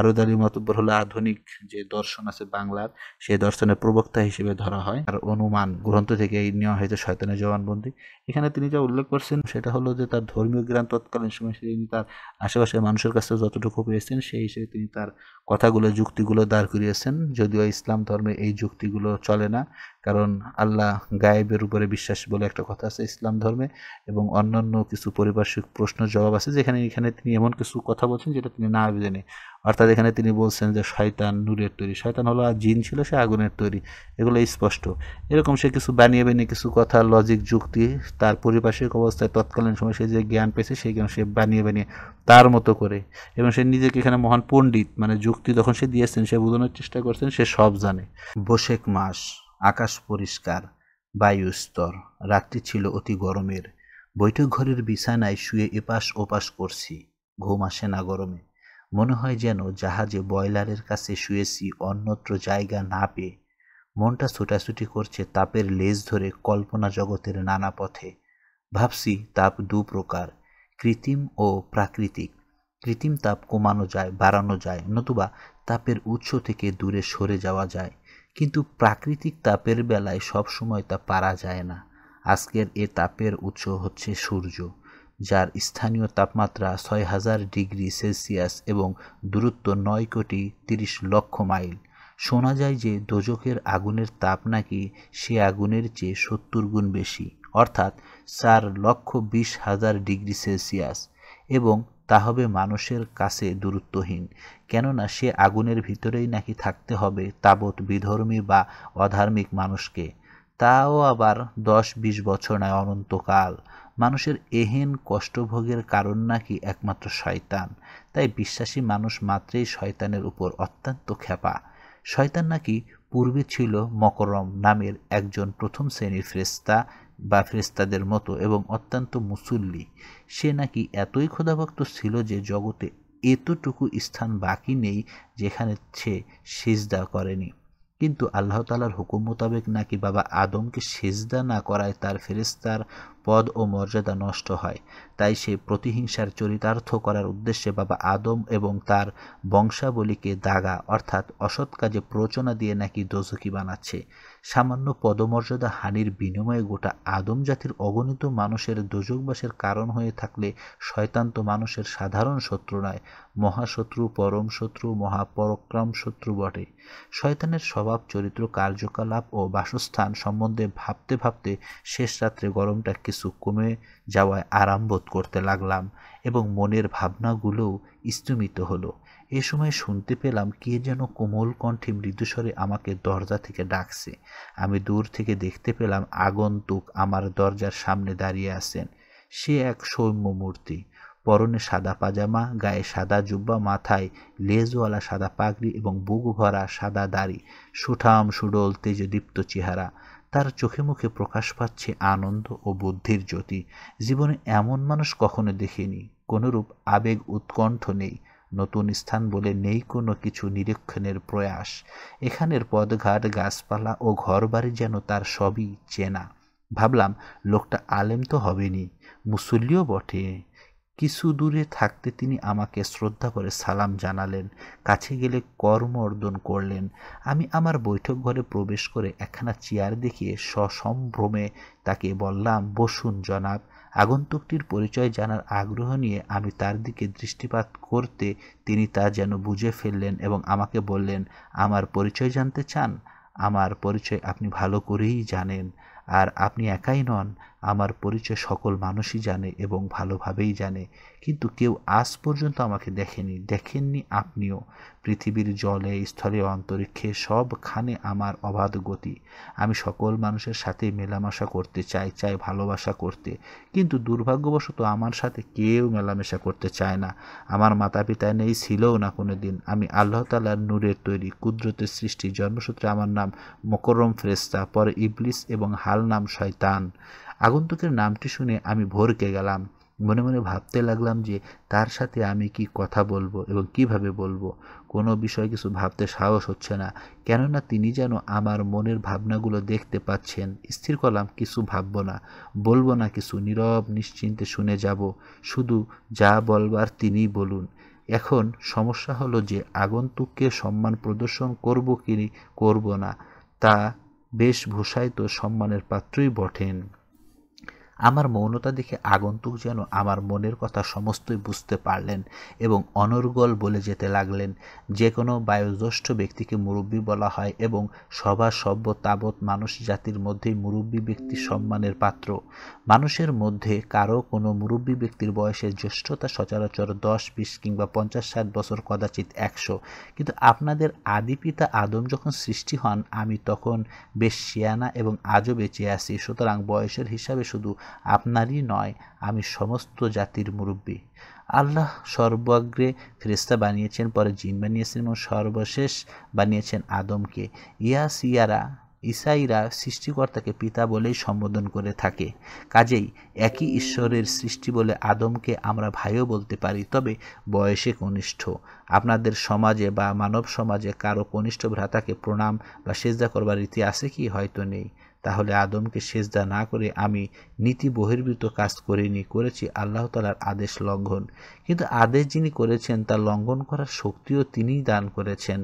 আরো আলী মতব্বর হলো আধুনিক যে দর্শন আছে বাংলার সেই দর্শনের প্রবক্তা হিসেবে ধরা হয় আর অনুমান গ্রন্থ থেকে এই নেওয়া হয়েছে শয়তানের জবানবন্দি এখানে তিনি যা উল্লেখ করছেন সেটা হলো যে তার ধর্মীয় জ্ঞান তৎকালীন সময় তিনি তার আশেপাশের মানুষের কাছে যতটুকু পেয়েছেন সেই হিসেবে তিনি তার কথাগুলো যুক্তিগুলো দাঁড় করিয়েছেন যদিও ইসলাম ধর্মে এই যুক্তিগুলো চলে না কারণ আল্লাহ গায়েবের উপরে বিশ্বাস বলে একটা কথা আছে ইসলাম ধর্মে এবং অন্যান্য কিছু পরিপার্শ্বিক প্রশ্ন জবাব আছে যেখানে এখানে তিনি এমন কিছু কথা বলছেন যেটা তিনি না জেনে অর্থাৎ এখানে তিনি বলছেন যে শয়তান নূরের তৈরি শয়তান হলো আর জিন ছিল সে আগুনের তৈরি এগুলো স্পষ্ট এরকম সে কিছু বানিয়ে বানিয়ে কিছু কথা লজিক যুক্তি তার পরিপার্শ্বিক অবস্থায় তৎকালীন সময় সে যে জ্ঞান পেয়েছে সেই জ্ঞান সে বানিয়ে বানিয়ে তার মতো করে এবং সে নিজেকে এখানে মহান পণ্ডিত মানে যুক্তি যুক্তি যখন সে দিয়েছেন সে বোঝানোর চেষ্টা করছেন সে সব জানে বসেক মাস আকাশ পরিষ্কার বায়ু স্তর রাত্রি ছিল অতি গরমের বৈঠক ঘরের বিছানায় শুয়ে এপাশ ওপাশ করছি ঘুম আসে না গরমে মনে হয় যেন জাহাজে বয়লারের কাছে শুয়েছি অন্যত্র জায়গা না পেয়ে মনটা ছোটাছুটি করছে তাপের লেজ ধরে কল্পনা জগতের নানা পথে ভাবছি তাপ দু প্রকার কৃত্রিম ও প্রাকৃতিক কৃত্রিম তাপ কমানো যায় বাড়ানো যায় নতুবা তাপের উৎস থেকে দূরে সরে যাওয়া যায় কিন্তু প্রাকৃতিক তাপের বেলায় সবসময় তা পারা যায় না আজকের এ তাপের উৎস হচ্ছে সূর্য যার স্থানীয় তাপমাত্রা ছয় হাজার ডিগ্রি সেলসিয়াস এবং দূরত্ব নয় কোটি তিরিশ লক্ষ মাইল শোনা যায় যে দোজকের আগুনের তাপ নাকি সে আগুনের চেয়ে সত্তর গুণ বেশি অর্থাৎ চার লক্ষ বিশ হাজার ডিগ্রি সেলসিয়াস এবং তা হবে মানুষের কাছে দূরত্বহীন কেননা সে আগুনের ভিতরেই নাকি থাকতে হবে তাবৎ বিধর্মী বা অধার্মিক মানুষকে তাও আবার দশ বিশ বছর নয় অনন্তকাল মানুষের এহেন কষ্টভোগের কারণ নাকি একমাত্র শয়তান তাই বিশ্বাসী মানুষ মাত্রেই শয়তানের উপর অত্যন্ত খ্যাপা শয়তান নাকি পূর্বে ছিল মকরম নামের একজন প্রথম শ্রেণীর ফ্রেস্তা বা ফেরেস্তাদের মতো এবং অত্যন্ত মুসল্লি সে নাকি এতই ক্ষুধাভক্ত ছিল যে জগতে এতটুকু স্থান বাকি নেই যেখানে সে সিজদা করেনি কিন্তু আল্লাহ তালার হুকুম মোতাবেক নাকি বাবা আদমকে সেজদা না করায় তার ফেরেস্তার পদ ও মর্যাদা নষ্ট হয় তাই সে প্রতিহিংসার চরিতার্থ করার উদ্দেশ্যে বাবা আদম এবং তার বংশাবলীকে দাগা অর্থাৎ অসৎ কাজে প্রচনা দিয়ে নাকি দোজকি বানাচ্ছে সামান্য পদমর্যাদা হানির বিনিময়ে গোটা আদম জাতির অগণিত মানুষের দোজকবাসের কারণ হয়ে থাকলে শয়তান তো মানুষের সাধারণ শত্রু নয় মহাশত্রু পরম শত্রু মহাপরক্রম শত্রু বটে শয়তানের স্বভাব চরিত্র কার্যকলাপ ও বাসস্থান সম্বন্ধে ভাবতে ভাবতে শেষ রাত্রে গরমটা কিছু কমে যাওয়ায় আরাম বোধ করতে লাগলাম এবং মনের ভাবনাগুলোও স্তুমিত হলো এ সময় শুনতে পেলাম কে যেন কোমল কণ্ঠে মৃদুস্বরে আমাকে দরজা থেকে ডাকছে আমি দূর থেকে দেখতে পেলাম আগন্তুক আমার দরজার সামনে দাঁড়িয়ে আছেন সে এক সৌম্য মূর্তি পরনে সাদা পাজামা গায়ে সাদা জুব্বা মাথায় লেজওয়ালা সাদা পাগড়ি এবং বুক ভরা সাদা দাড়ি সুঠাম সুডল তেজদীপ্ত চেহারা তার চোখে মুখে প্রকাশ পাচ্ছে আনন্দ ও বুদ্ধির জ্যোতি জীবনে এমন মানুষ কখনো দেখিনি কোনোরূপ আবেগ উৎকণ্ঠ নেই নতুন স্থান বলে নেই কোনো কিছু নিরীক্ষণের প্রয়াস এখানের পদঘাট গাছপালা ও ঘরবাড়ি যেন তার সবই চেনা ভাবলাম লোকটা আলেম তো হবেনি মুসল্লিও বটে কিছু দূরে থাকতে তিনি আমাকে শ্রদ্ধা করে সালাম জানালেন কাছে গেলে কর্ম অর্জন করলেন আমি আমার বৈঠক ঘরে প্রবেশ করে একখানা চেয়ার দেখিয়ে সসম্ভ্রমে তাকে বললাম বসুন জনাব আগন্তুকটির পরিচয় জানার আগ্রহ নিয়ে আমি তার দিকে দৃষ্টিপাত করতে তিনি তা যেন বুঝে ফেললেন এবং আমাকে বললেন আমার পরিচয় জানতে চান আমার পরিচয় আপনি ভালো করেই জানেন আর আপনি একাই নন আমার পরিচয় সকল মানুষই জানে এবং ভালোভাবেই জানে কিন্তু কেউ আজ পর্যন্ত আমাকে দেখেনি দেখেননি আপনিও পৃথিবীর জলে স্থলে অন্তরিক্ষে সবখানে আমার অবাধ গতি আমি সকল মানুষের সাথে মেলামেশা করতে চাই চাই ভালোবাসা করতে কিন্তু দুর্ভাগ্যবশত আমার সাথে কেউ মেলামেশা করতে চায় না আমার মাতা পিতা নেই ছিলও না কোনো দিন আমি আল্লাহ তালার নূরের তৈরি কুদরতের সৃষ্টি জন্মসূত্রে আমার নাম মকরম ফ্রেস্তা পরে ইবলিস এবং হাল নাম শয়তান আগন্তুকের নামটি শুনে আমি ভরকে গেলাম মনে মনে ভাবতে লাগলাম যে তার সাথে আমি কি কথা বলবো এবং কিভাবে বলবো কোনো বিষয় কিছু ভাবতে সাহস হচ্ছে না কেননা তিনি যেন আমার মনের ভাবনাগুলো দেখতে পাচ্ছেন স্থির করলাম কিছু ভাবব না বলবো না কিছু নীরব নিশ্চিন্তে শুনে যাব শুধু যা বলবার তিনিই বলুন এখন সমস্যা হলো যে আগন্তুককে সম্মান প্রদর্শন করব কি করব না তা ভূষায় তো সম্মানের পাত্রই বটেন আমার মৌনতা দেখে আগন্তুক যেন আমার মনের কথা সমস্তই বুঝতে পারলেন এবং অনর্গল বলে যেতে লাগলেন যে কোনো বায়োজ্যেষ্ঠ ব্যক্তিকে মুরব্বী বলা হয় এবং সভা সভ্য তাবৎ মানুষ জাতির মধ্যেই মুরব্বী ব্যক্তি সম্মানের পাত্র মানুষের মধ্যে কারো কোনো মুরব্বী ব্যক্তির বয়সের জ্যেষ্ঠতা সচরাচর দশ বিশ কিংবা পঞ্চাশ ষাট বছর কদাচিৎ একশো কিন্তু আপনাদের আদি পিতা আদম যখন সৃষ্টি হন আমি তখন বেশ শিয়ানা এবং আজও বেঁচে আছি সুতরাং বয়সের হিসাবে শুধু আপনারই নয় আমি সমস্ত জাতির মুরব্বী আল্লাহ সর্বাগ্রে ফেরিস্তা বানিয়েছেন পরে জিন বানিয়েছেন এবং সর্বশেষ বানিয়েছেন আদমকে ইয়াস ইয়ারা ইসাইরা সৃষ্টিকর্তাকে পিতা বলেই সম্বোধন করে থাকে কাজেই একই ঈশ্বরের সৃষ্টি বলে আদমকে আমরা ভাইও বলতে পারি তবে বয়সে কনিষ্ঠ আপনাদের সমাজে বা মানব সমাজে কারো কনিষ্ঠ ভ্রাতাকে প্রণাম বা সেজদা করবার রীতি আছে কি হয়তো নেই তাহলে আদমকে সেজদা না করে আমি নীতি বহির্ভূত কাজ করিনি করেছি আল্লাহ তালার আদেশ লঙ্ঘন কিন্তু আদেশ যিনি করেছেন তা লঙ্ঘন করার শক্তিও তিনিই দান করেছেন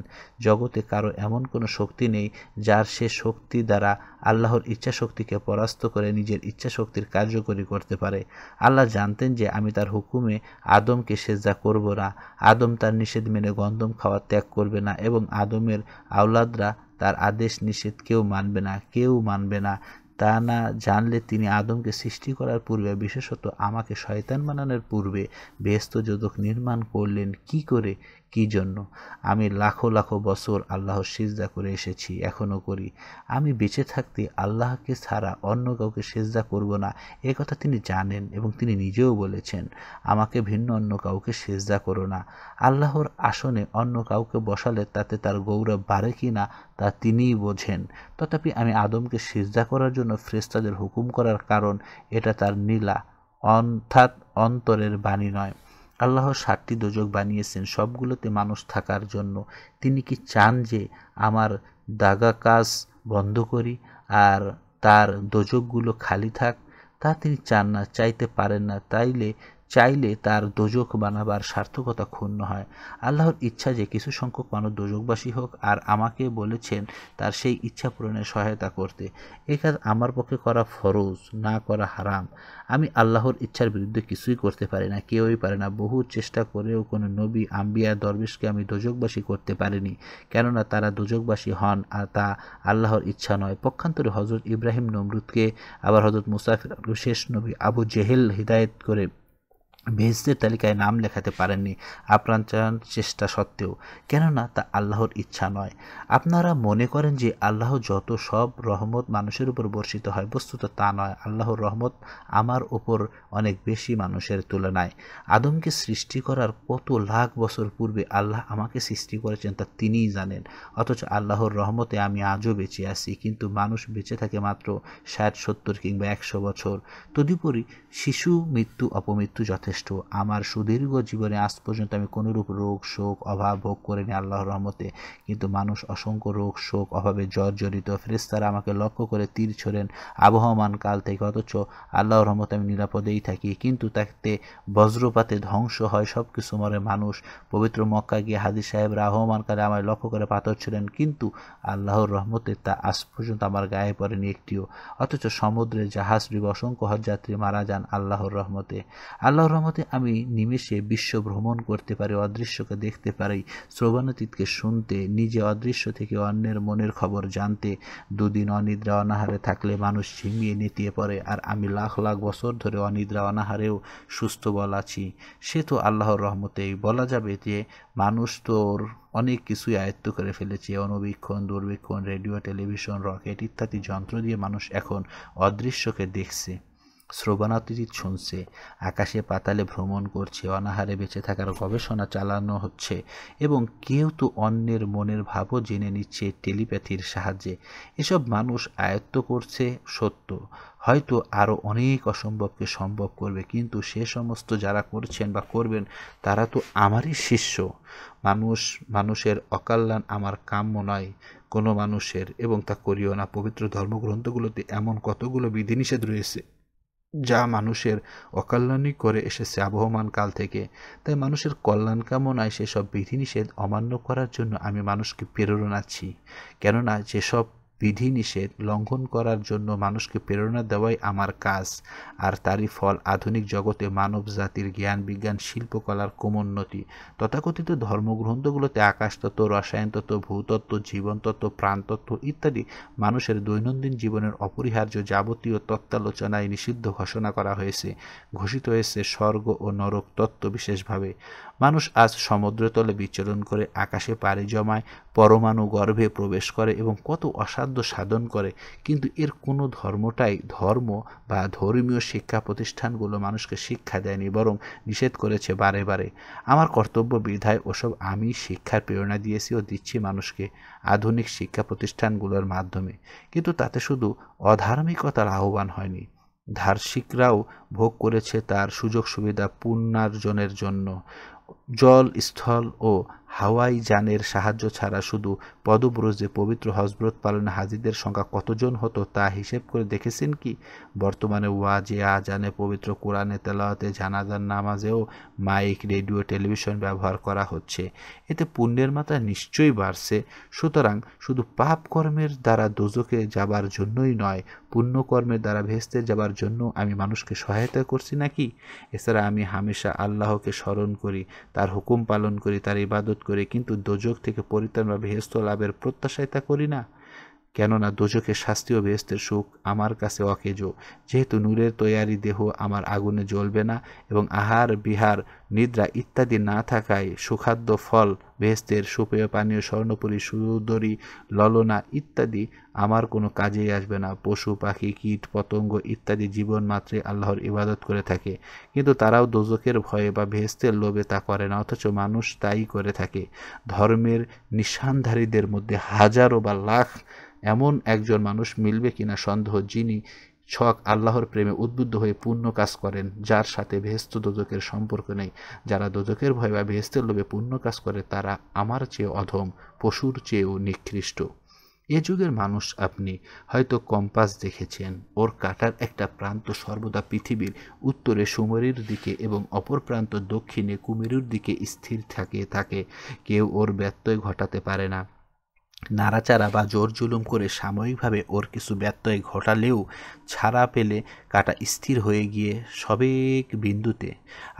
জগতে কারো এমন কোনো শক্তি নেই যার সে শক্তি দ্বারা আল্লাহর ইচ্ছা শক্তিকে পরাস্ত করে নিজের ইচ্ছা শক্তির কার্যকরী করতে পারে আল্লাহ জানতেন যে আমি তার হুকুমে আদমকে সেজদা করব না আদম তার নিষেধ নিষেধ মেনে গন্ধম খাওয়া ত্যাগ করবে না এবং আদমের আওলাদরা তার আদেশ নিষেধ কেউ মানবে না কেউ মানবে না তা না জানলে তিনি আদমকে সৃষ্টি করার পূর্বে বিশেষত আমাকে শয়তান বানানোর পূর্বে ব্যস্ত যোদক নির্মাণ করলেন কি করে কি জন্য আমি লাখো লাখো বছর আল্লাহ সিজদা করে এসেছি এখনও করি আমি বেঁচে থাকতে আল্লাহকে ছাড়া অন্য কাউকে সেজদা করব না এ কথা তিনি জানেন এবং তিনি নিজেও বলেছেন আমাকে ভিন্ন অন্য কাউকে সেজদা করো না আল্লাহর আসনে অন্য কাউকে বসালে তাতে তার গৌরব বাড়ে কি না তা তিনিই বোঝেন তথাপি আমি আদমকে সেজদা করার জন্য ফ্রেস্তাদের হুকুম করার কারণ এটা তার নীলা অর্থাৎ অন্তরের বাণী নয় আল্লাহ সাতটি দোজক বানিয়েছেন সবগুলোতে মানুষ থাকার জন্য তিনি কি চান যে আমার দাগা কাজ বন্ধ করি আর তার দোজকগুলো খালি থাক তা তিনি চান না চাইতে পারেন না তাইলে চাইলে তার দোজক বানাবার সার্থকতা ক্ষুণ্ণ হয় আল্লাহর ইচ্ছা যে কিছু সংখ্যক মানুষ দোজকবাসী হোক আর আমাকে বলেছেন তার সেই ইচ্ছা পূরণে সহায়তা করতে এ কাজ আমার পক্ষে করা ফরজ না করা হারাম আমি আল্লাহর ইচ্ছার বিরুদ্ধে কিছুই করতে পারি না কেউই পারে না বহু চেষ্টা করেও কোনো নবী আম্বিয়া দরবেশকে আমি দোজকবাসী করতে পারিনি কেননা তারা দোজকবাসী হন আর তা আল্লাহর ইচ্ছা নয় পক্ষান্তরে হজরত ইব্রাহিম নমরুদকে আবার হজরত মুসাফির শেষ নবী আবু জেহেল হিদায়ত করে বেহেস্তের তালিকায় নাম লেখাতে পারেননি আপ্রাণ চেষ্টা সত্ত্বেও কেননা তা আল্লাহর ইচ্ছা নয় আপনারা মনে করেন যে আল্লাহ যত সব রহমত মানুষের উপর বর্ষিত হয় বস্তুত তা নয় আল্লাহর রহমত আমার ওপর অনেক বেশি মানুষের তুলনায় আদমকে সৃষ্টি করার কত লাখ বছর পূর্বে আল্লাহ আমাকে সৃষ্টি করেছেন তা তিনিই জানেন অথচ আল্লাহর রহমতে আমি আজও বেঁচে আছি কিন্তু মানুষ বেঁচে থাকে মাত্র ষাট সত্তর কিংবা একশো বছর তদুপরি শিশু মৃত্যু অপমৃত্যু যথেষ্ট শ্রেষ্ঠ আমার সুদীর্ঘ জীবনে আজ পর্যন্ত আমি কোনোরূপ রোগ শোক অভাব ভোগ করিনি আল্লাহ রহমতে কিন্তু মানুষ অসংখ্য রোগ শোক অভাবে জর্জরিত ফেরেস্তারা আমাকে লক্ষ্য করে তীর ছোড়েন আবহমান কাল থেকে অথচ আল্লাহ রহমতে আমি নিরাপদেই থাকি কিন্তু তাতে বজ্রপাতে ধ্বংস হয় সব কিছু মরে মানুষ পবিত্র মক্কা গিয়ে হাদির সাহেব আহমান কালে আমায় লক্ষ্য করে পাথর ছিলেন কিন্তু আল্লাহর রহমতে তা আজ পর্যন্ত আমার গায়ে পড়েনি একটিও অথচ সমুদ্রে জাহাজ অসংখ্য হজযাত্রী মারা যান আল্লাহর রহমতে আল্লাহর রহমত মতে আমি নিমেষে বিশ্ব ভ্রমণ করতে পারি অদৃশ্যকে দেখতে পারি শ্রবণাতীতকে শুনতে নিজে অদৃশ্য থেকে অন্যের মনের খবর জানতে দুদিন অনিদ্রা অনাহারে থাকলে মানুষ ঝিমিয়ে নেতিয়ে পড়ে আর আমি লাখ লাখ বছর ধরে অনিদ্রা অনাহারেও সুস্থ বল আছি সে তো আল্লাহর রহমতেই বলা যাবে যে মানুষ তোর অনেক কিছুই আয়ত্ত করে ফেলেছে অনুবীক্ষণ দুর্বীক্ষণ রেডিও টেলিভিশন রকেট ইত্যাদি যন্ত্র দিয়ে মানুষ এখন অদৃশ্যকে দেখছে শ্রবণাতীত শুনছে আকাশে পাতালে ভ্রমণ করছে অনাহারে বেঁচে থাকার গবেষণা চালানো হচ্ছে এবং কেউ তো অন্যের মনের ভাবও জেনে নিচ্ছে টেলিপ্যাথির সাহায্যে এসব মানুষ আয়ত্ত করছে সত্য হয়তো আরও অনেক অসম্ভবকে সম্ভব করবে কিন্তু সে সমস্ত যারা করছেন বা করবেন তারা তো আমারই শিষ্য মানুষ মানুষের অকল্যাণ আমার কাম্য নয় কোনো মানুষের এবং তা করিও না পবিত্র ধর্মগ্রন্থগুলোতে এমন কতগুলো বিধিনিষেধ রয়েছে যা মানুষের অকল্যাণই করে এসেছে আবহমান কাল থেকে তাই মানুষের কল্যাণ কামনায় সেসব বিধিনিষেধ অমান্য করার জন্য আমি মানুষকে প্রেরণাচ্ছি কেননা যেসব বিধিনিষেধ লঙ্ঘন করার জন্য মানুষকে প্রেরণা দেওয়াই আমার কাজ আর তারই ফল আধুনিক জগতে মানব জাতির জ্ঞান বিজ্ঞান শিল্পকলার ক্রমোন্নতি তথাকথিত ধর্মগ্রন্থগুলোতে আকাশতত্ত্ব রসায়নতত্ত্ব ভূতত্ত্ব জীবনতত্ত্ব প্রাণতত্ত্ব ইত্যাদি মানুষের দৈনন্দিন জীবনের অপরিহার্য যাবতীয় তত্ত্বালোচনায় নিষিদ্ধ ঘোষণা করা হয়েছে ঘোষিত হয়েছে স্বর্গ ও নরক তত্ত্ব বিশেষভাবে মানুষ আজ সমুদ্রতলে বিচরণ করে আকাশে পাড়ি জমায় পরমাণু গর্ভে প্রবেশ করে এবং কত অসাধ সাধ্য সাধন করে কিন্তু এর কোনো ধর্মটাই ধর্ম বা ধর্মীয় শিক্ষা প্রতিষ্ঠানগুলো মানুষকে শিক্ষা দেয়নি বরং নিষেধ করেছে বারে বারে আমার কর্তব্য বিধায় ওসব আমি শিক্ষার প্রেরণা দিয়েছি ও দিচ্ছি মানুষকে আধুনিক শিক্ষা প্রতিষ্ঠানগুলোর মাধ্যমে কিন্তু তাতে শুধু অধার্মিকতার আহ্বান হয়নি ধার্শিকরাও ভোগ করেছে তার সুযোগ সুবিধা পুণ্যার্জনের জন্য জল স্থল ও হাওয়াই যানের সাহায্য ছাড়া শুধু পদব্রজে পবিত্র হজব্রত পালনে হাজিদের সংখ্যা কতজন হতো তা হিসেব করে দেখেছেন কি বর্তমানে ওয়াজে আজানে পবিত্র কোরআনে তেলাওয়াতে জানাজার নামাজেও মাইক রেডিও টেলিভিশন ব্যবহার করা হচ্ছে এতে পুণ্যের মাত্রা নিশ্চয়ই বাড়ছে সুতরাং শুধু পাপ কর্মের দ্বারা দোজকে যাবার জন্যই নয় পুণ্যকর্মের দ্বারা ভেস্তে যাবার জন্য আমি মানুষকে সহায়তা করছি নাকি এছাড়া আমি হামেশা আল্লাহকে স্মরণ করি তার হুকুম পালন করি তার ইবাদত করে কিন্তু দোজক থেকে পরিত্রাণ বা বেহেস্ত লাভের প্রত্যাশায় তা করি না কেননা দোজকের শাস্তি ও বেহস্তের সুখ আমার কাছে অকেজ যেহেতু নূরের তৈয়ারি দেহ আমার আগুনে জ্বলবে না এবং আহার বিহার নিদ্রা ইত্যাদি না থাকায় সুখাদ্য ফল বেহস্তের সুপেয় পানীয় স্বর্ণপুরী সুদরী ললনা ইত্যাদি আমার কোনো কাজেই আসবে না পশু পাখি কীট পতঙ্গ ইত্যাদি জীবন মাত্রে আল্লাহর ইবাদত করে থাকে কিন্তু তারাও দোজকের ভয়ে বা ভেস্তের লোভে তা করে না অথচ মানুষ তাই করে থাকে ধর্মের নিঃসন্ধারীদের মধ্যে হাজারো বা লাখ এমন একজন মানুষ মিলবে কিনা সন্দেহ যিনি ছক আল্লাহর প্রেমে উদ্বুদ্ধ হয়ে পূর্ণ কাজ করেন যার সাথে ভেস্ত দোজকের সম্পর্ক নেই যারা দোজকের ভয় বা ভেস্তের লোভে পূর্ণ কাজ করে তারা আমার চেয়ে অধম পশুর চেয়েও নিকৃষ্ট এ যুগের মানুষ আপনি হয়তো কম্পাস দেখেছেন ওর কাটার একটা প্রান্ত সর্বদা পৃথিবীর উত্তরে সুমেরুর দিকে এবং অপর প্রান্ত দক্ষিণে কুমেরুর দিকে স্থির থাকে থাকে কেউ ওর ব্যত্যয় ঘটাতে পারে না নাড়াচাড়া বা জোর জুলুম করে সাময়িকভাবে ওর কিছু ব্যত্যয় ঘটালেও ছাড়া পেলে কাটা স্থির হয়ে গিয়ে সবেক বিন্দুতে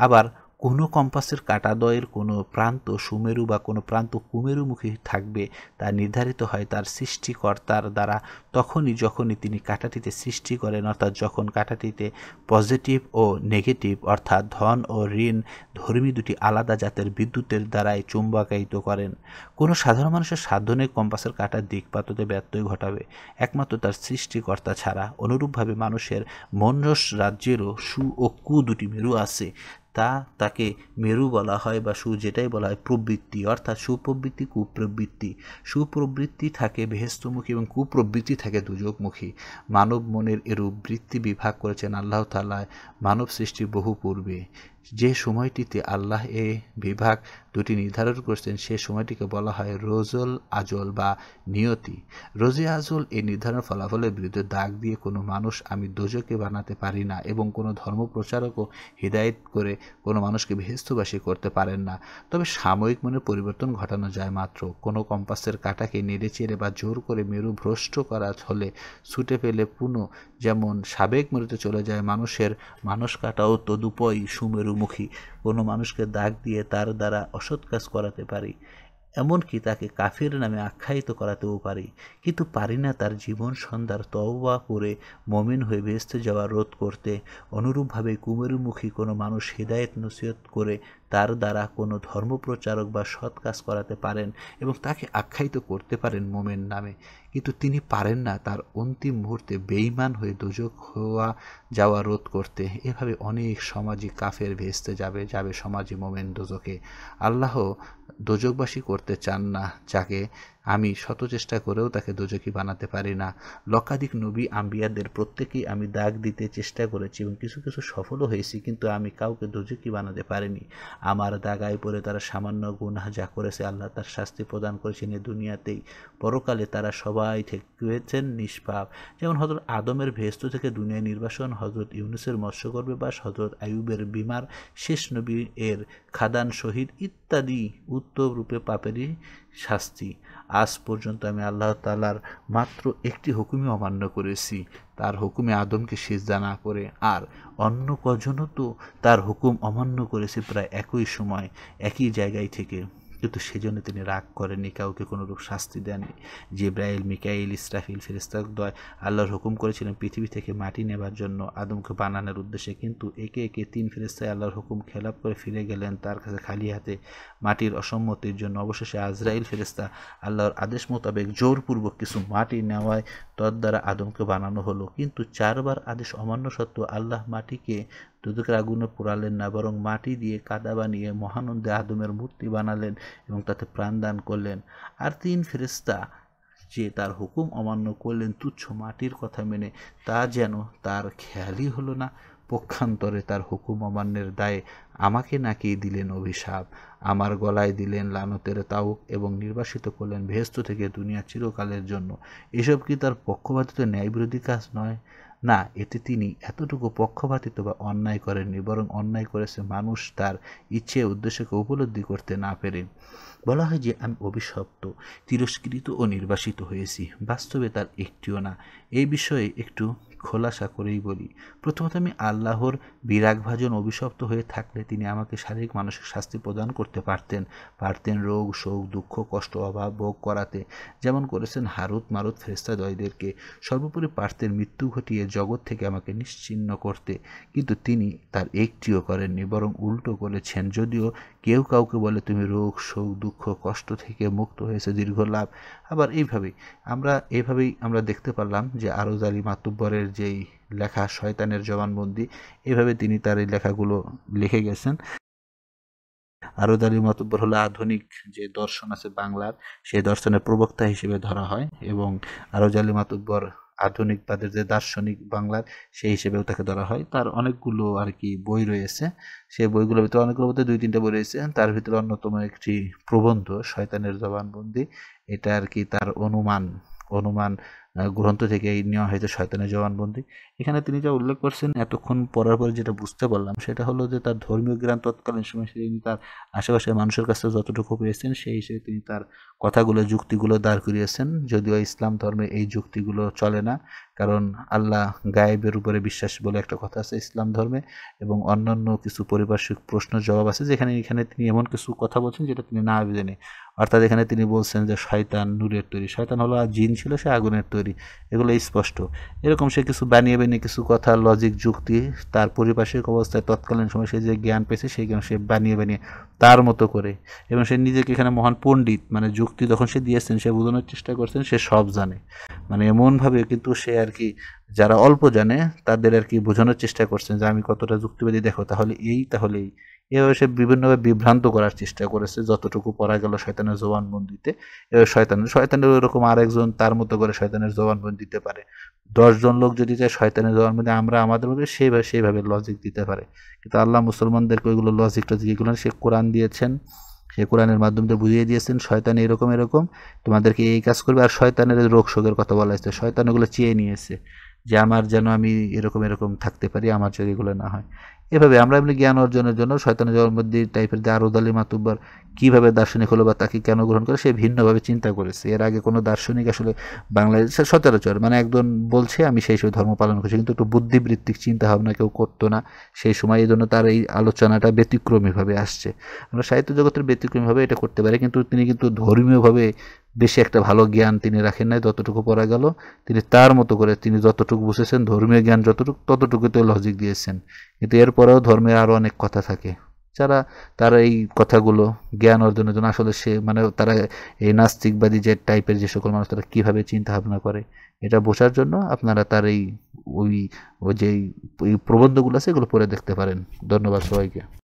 আবার কোনো কম্পাসের কাটাদয়ের কোনো প্রান্ত সুমেরু বা কোনো প্রান্ত কুমেরুমুখী থাকবে তা নির্ধারিত হয় তার সৃষ্টিকর্তার দ্বারা তখনই যখনই তিনি কাটাটিতে সৃষ্টি করেন অর্থাৎ যখন কাটাটিতে পজিটিভ ও নেগেটিভ অর্থাৎ ধন ও ঋণ ধর্মী দুটি আলাদা জাতের বিদ্যুতের দ্বারাই চুম্বাকায়িত করেন কোনো সাধারণ মানুষের সাধনে কম্পাসের কাটার দিকপাততে ব্যত্যয় ঘটাবে একমাত্র তার সৃষ্টিকর্তা ছাড়া অনুরূপভাবে মানুষের মনরস রাজ্যেরও সু ও কু দুটি মেরু আছে তা তাকে মেরু বলা হয় বা সু যেটাই বলা হয় প্রবৃত্তি অর্থাৎ সুপ্রবৃত্তি কুপ্রবৃত্তি সুপ্রবৃত্তি থাকে বেহেস্তমুখী এবং কুপ্রবৃত্তি থাকে দুযোগমুখী মানব মনের এরূপ বৃত্তি বিভাগ করেছেন আল্লাহ তালায় মানব সৃষ্টি বহু পূর্বে যে সময়টিতে আল্লাহ এ বিভাগ দুটি নির্ধারণ করছেন সে সময়টিকে বলা হয় রোজল আজল বা নিয়তি রোজে আজল এই নির্ধারণ ফলাফলের বিরুদ্ধে দাগ দিয়ে কোনো মানুষ আমি দোজকে বানাতে পারি না এবং কোনো ধর্মপ্রচারকও হৃদায়ত করে কোনো মানুষকে বৃহস্তবাসী করতে পারেন না তবে সাময়িক মনে পরিবর্তন ঘটানো যায় মাত্র কোনো কম্পাসের কাটাকে নেড়ে চেড়ে বা জোর করে মেরু ভ্রষ্ট করা হলে ছুটে পেলে পুনঃ যেমন সাবেক মরিতে চলে যায় মানুষের মানুষ কাটাও তদুপয় সুমেরু চতুর্মুখী কোনো মানুষকে দাগ দিয়ে তার দ্বারা অসৎ কাজ করাতে পারি এমনকি তাকে কাফির নামে আখ্যায়িত করাতেও পারি কিন্তু পারি না তার জীবন সন্ধ্যার তওবা করে মমিন হয়ে ব্যস্ত যাওয়া রোধ করতে অনুরূপভাবে কুমেরুমুখী কোনো মানুষ হৃদায়ত নসিহত করে তার দ্বারা কোনো ধর্মপ্রচারক বা সৎ কাজ করাতে পারেন এবং তাকে আখ্যায়িত করতে পারেন মোমেন নামে কিন্তু তিনি পারেন না তার অন্তিম মুহূর্তে বেইমান হয়ে দুজক হওয়া যাওয়া রোধ করতে এভাবে অনেক সমাজে কাফের ভেস্তে যাবে যাবে সমাজে মোমেন দোজকে আল্লাহ দোজকবাসী করতে চান না যাকে আমি শত চেষ্টা করেও তাকে দোজকি বানাতে পারি না লক্ষাধিক নবী আম্বিয়াদের প্রত্যেকেই আমি দাগ দিতে চেষ্টা করেছি এবং কিছু কিছু সফলও হয়েছি কিন্তু আমি কাউকে দোজকি বানাতে পারিনি আমার দাগায় পরে তারা সামান্য গুনাহ যা করেছে আল্লাহ তার শাস্তি প্রদান করেছেন এ দুনিয়াতেই পরকালে তারা সবাই থেকেছেন নিষ্পাপ যেমন হজরত আদমের ভেস্ত থেকে দুনিয়া নির্বাসন হজরত ইউনুসের মৎস্যগর্ভে বাস হজরত আয়ুবের বিমার শেষ নবী এর খাদান শহীদ ইত্যাদি উত্তর রূপে পাপেরই শাস্তি আজ পর্যন্ত আমি আল্লাহ তালার মাত্র একটি হুকুমই অমান্য করেছি তার হুকুমে আদমকে সিজদা না করে আর অন্য কজনও তো তার হুকুম অমান্য করেছে প্রায় একই সময় একই জায়গায় থেকে কিন্তু সেজন্য তিনি রাগ করেননি কাউকে কোনোরূপ শাস্তি দেননি জিব্রাইল মিকাইল ইসরাফিল দয় আল্লাহর হুকুম করেছিলেন পৃথিবী থেকে মাটি নেবার জন্য আদমকে বানানোর উদ্দেশ্যে কিন্তু একে একে তিন ফেরিস্তায় আল্লাহর হুকুম খেলাপ করে ফিরে গেলেন তার কাছে খালি হাতে মাটির অসম্মতির জন্য অবশেষে আজরাইল ফেরিস্তা আল্লাহর আদেশ মোতাবেক জোরপূর্বক কিছু মাটি নেওয়ায় তদ্বারা আদমকে বানানো হলো কিন্তু চারবার আদেশ অমান্য সত্ত্বেও আল্লাহ মাটিকে দুদুকের আগুনে পোড়ালেন না বরং মাটি দিয়ে কাদা বানিয়ে মহানন্দে আদমের মূর্তি বানালেন এবং তাতে প্রাণদান করলেন আর তিন ফেরিস্তা যে তার হুকুম অমান্য করলেন তুচ্ছ মাটির কথা মেনে তা যেন তার খেয়ালই হলো না পক্ষান্তরে তার হুকুম অমান্যের দায়ে আমাকে নাকি দিলেন অভিশাপ আমার গলায় দিলেন লানতের তাও এবং নির্বাসিত করলেন ভেস্ত থেকে দুনিয়া চিরকালের জন্য এসব কি তার পক্ষপাতিত ন্যায়বিরোধী কাজ নয় না এতে তিনি এতটুকু পক্ষপাতিত্ব বা অন্যায় করেননি বরং অন্যায় করেছে মানুষ তার ইচ্ছে উদ্দেশ্যকে উপলব্ধি করতে না পেরে বলা হয় যে আমি অভিশপ্ত তিরস্কৃত ও নির্বাসিত হয়েছি বাস্তবে তার একটিও না এই বিষয়ে একটু খোলাসা করেই বলি প্রথমত আমি আল্লাহর বিরাগভাজন অভিশপ্ত হয়ে থাকলে তিনি আমাকে শারীরিক মানসিক শাস্তি প্রদান করতে পারতেন পারতেন রোগ শোক দুঃখ কষ্ট অভাব ভোগ করাতে যেমন করেছেন হারুত মারুত দয়দেরকে সর্বোপরি পারতেন মৃত্যু ঘটিয়ে জগৎ থেকে আমাকে নিশ্চিন্ন করতে কিন্তু তিনি তার একটিও করেননি বরং উল্টো করেছেন যদিও কেউ কাউকে বলে তুমি রোগ শোক দুঃখ কষ্ট থেকে মুক্ত হয়েছে দীর্ঘ লাভ আবার এইভাবে আমরা এভাবেই আমরা দেখতে পারলাম যে আরজ আলী মাতুব্বরের কোরআনের যেই লেখা শয়তানের জবানবন্দি এভাবে তিনি তার এই লেখাগুলো লিখে গেছেন আরও দালি মতব্বর হলো আধুনিক যে দর্শন আছে বাংলার সেই দর্শনের প্রবক্তা হিসেবে ধরা হয় এবং আরও জালি মাতব্বর আধুনিকবাদের যে দার্শনিক বাংলার সেই হিসেবেও তাকে ধরা হয় তার অনেকগুলো আর কি বই রয়েছে সেই বইগুলোর ভিতরে অনেকগুলো মধ্যে দুই তিনটা বই রয়েছে তার ভিতরে অন্যতম একটি প্রবন্ধ শয়তানের জবানবন্দি এটা আর কি তার অনুমান অনুমান গ্রন্থ থেকে নেওয়া হয়েছে শয়তানের জবানবন্দি এখানে তিনি যা উল্লেখ করছেন এতক্ষণ পড়ার পরে যেটা বুঝতে পারলাম সেটা হলো যে তার ধর্মীয় জ্ঞান তৎকালীন সময় তিনি তার আশেপাশের মানুষের কাছে যতটুকু পেয়েছেন সেই হিসেবে তিনি তার কথাগুলো যুক্তিগুলো দাঁড় করিয়েছেন যদিও ইসলাম ধর্মে এই যুক্তিগুলো চলে না কারণ আল্লাহ গায়েবের উপরে বিশ্বাস বলে একটা কথা আছে ইসলাম ধর্মে এবং অন্যান্য কিছু পরিপার্শ্বিক প্রশ্ন জবাব আছে যেখানে এখানে তিনি এমন কিছু কথা বলছেন যেটা তিনি না জেনে অর্থাৎ এখানে তিনি বলছেন যে শয়তান নূরের তৈরি শয়তান হলো জিন ছিল সে আগুনের তৈরি এগুলো স্পষ্ট এরকম সে কিছু বানিয়ে বানিয়ে কিছু কথা লজিক যুক্তি তার পরিপার্শ্বিক অবস্থায় তৎকালীন সময় সে যে জ্ঞান পেয়েছে সেই জ্ঞান সে বানিয়ে বানিয়ে তার মতো করে এবং সে নিজেকে এখানে মহান পণ্ডিত মানে যুক্তি যখন সে দিয়েছেন সে বোঝানোর চেষ্টা করছেন সে সব জানে মানে এমনভাবে কিন্তু সে আর কি যারা অল্প জানে তাদের আর কি বোঝানোর চেষ্টা করছেন যে আমি কতটা যুক্তিবাদী দেখো তাহলে এই তাহলে এই এভাবে সে বিভিন্নভাবে বিভ্রান্ত করার চেষ্টা করেছে যতটুকু পড়া গেল শয়তানের জবানবন্দিতে এবার শয়তানের শয়তানের ওরকম আরেকজন তার মতো করে শয়তানের জবানবন্দি দিতে পারে দশজন লোক যদি চায় শয়তানের জবানবন্দি আমরা আমাদের মধ্যে সেইভাবে সেইভাবে লজিক দিতে পারে কিন্তু আল্লাহ মুসলমানদেরকে ওইগুলো লজিক টজিক এগুলো সে কোরআন দিয়েছেন সে কোরআনের মাধ্যমে বুঝিয়ে দিয়েছেন শয়তান এরকম এরকম তোমাদেরকে এই কাজ করবে আর শয়তানের রোগ শোকের কথা বলা হয়েছে শয়তান ওগুলো চেয়ে নিয়েছে যে আমার যেন আমি এরকম এরকম থাকতে পারি আমার যদি এগুলো না হয় এভাবে আমরা এমনি জ্ঞান অর্জনের জন্য শয়তান জন্মদি টাইপের যে আরো দালি মাতুব্বার কীভাবে দার্শনিক হলো বা তাকে কেন গ্রহণ করে সে ভিন্নভাবে চিন্তা করেছে এর আগে কোনো দার্শনিক আসলে বাংলাদেশে সচরাচর মানে একজন বলছে আমি সেই সময় ধর্ম পালন করছি কিন্তু একটু বুদ্ধিবৃত্তিক চিন্তাভাবনা কেউ করতো না সেই সময় এই জন্য তার এই আলোচনাটা ব্যতিক্রমীভাবে আসছে আমরা সাহিত্য জগতের ব্যতিক্রমীভাবে এটা করতে পারি কিন্তু তিনি কিন্তু ধর্মীয়ভাবে বেশি একটা ভালো জ্ঞান তিনি রাখেন নাই যতটুকু পড়া গেল তিনি তার মতো করে তিনি যতটুকু বুঝেছেন ধর্মীয় জ্ঞান যতটুকু ততটুকুতে লজিক দিয়েছেন কিন্তু এরপরেও ধর্মে আরও অনেক কথা থাকে যারা তারা এই কথাগুলো জ্ঞান অর্জনের জন্য আসলে সে মানে তারা এই নাস্তিকবাদী যে টাইপের যে সকল মানুষ তারা কীভাবে চিন্তাভাবনা করে এটা বোঝার জন্য আপনারা তার এই ওই ওই যে প্রবন্ধগুলো আছে এগুলো পড়ে দেখতে পারেন ধন্যবাদ সবাইকে